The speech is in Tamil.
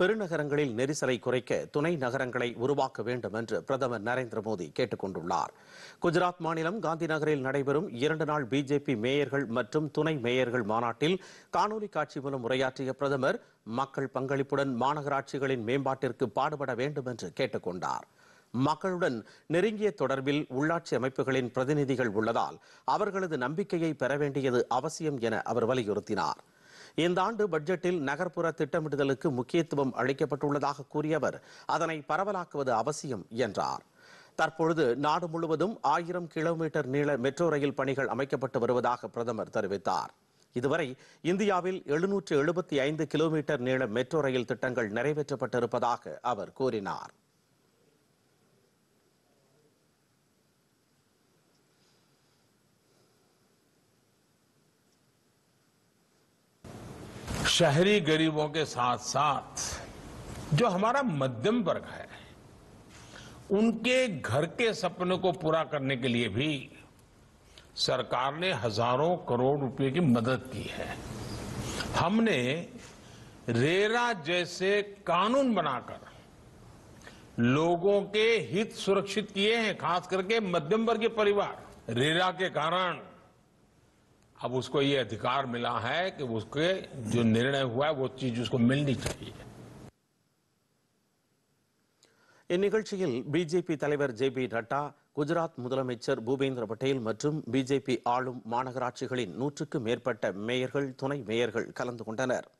பெருநகரங்களில் நெரிசலை குறைக்க துணை நகரங்களை உருவாக்க வேண்டும் என்று பிரதமர் நரேந்திர மோடி கேட்டுக் கொண்டுள்ளார் குஜராத் மாநிலம் காந்தி நகரில் நடைபெறும் இரண்டு நாள் பிஜேபி மேயர்கள் மற்றும் துணை மேயர்கள் மாநாட்டில் காணொலி காட்சி மூலம் உரையாற்றிய பிரதமர் மக்கள் பங்களிப்புடன் மாநகராட்சிகளின் மேம்பாட்டிற்கு பாடுபட வேண்டும் என்று கேட்டுக் கொண்டார் மக்களுடன் நெருங்கிய தொடர்பில் உள்ளாட்சி அமைப்புகளின் பிரதிநிதிகள் உள்ளதால் அவர்களது நம்பிக்கையை பெற வேண்டியது அவசியம் என அவர் வலியுறுத்தினார் இந்த ஆண்டு பட்ஜெட்டில் நகர்ப்புற திட்டமிடுதலுக்கு முக்கியத்துவம் அளிக்கப்பட்டுள்ளதாக கூறிய அவர் அதனை பரவலாக்குவது அவசியம் என்றார் தற்பொழுது நாடு முழுவதும் ஆயிரம் கிலோமீட்டர் நீள மெட்ரோ ரயில் பணிகள் அமைக்கப்பட்டு வருவதாக பிரதமர் தெரிவித்தார் இதுவரை இந்தியாவில் எழுநூற்று எழுபத்தி ஐந்து கிலோமீட்டர் நீள மெட்ரோ ரயில் திட்டங்கள் நிறைவேற்றப்பட்டிருப்பதாக அவர் கூறினார் शहरी गरीबों के साथ साथ जो हमारा मध्यम वर्ग है उनके घर के सपने को पूरा करने के लिए भी सरकार ने हजारों करोड़ रुपए की मदद की है हमने रेरा जैसे कानून बनाकर लोगों के हित सुरक्षित किए हैं खास करके मध्यम वर्गीय परिवार रेरा के कारण अब उसको ये अधिकार मिला है कि उसके जो निर्णय हुआ है वो चीज उसको मिलनी चाहिए இந்நிகழ்ச்சியில் பிஜேபி தலைவர் ஜே பி நட்டா குஜராத் முதலமைச்சர் பூபேந்திர பட்டேல் மற்றும் பிஜேபி ஆளும் மாநகராட்சிகளின் நூற்றுக்கு மேற்பட்ட மேயர்கள் துணை மேயர்கள் கலந்து கொண்டனர்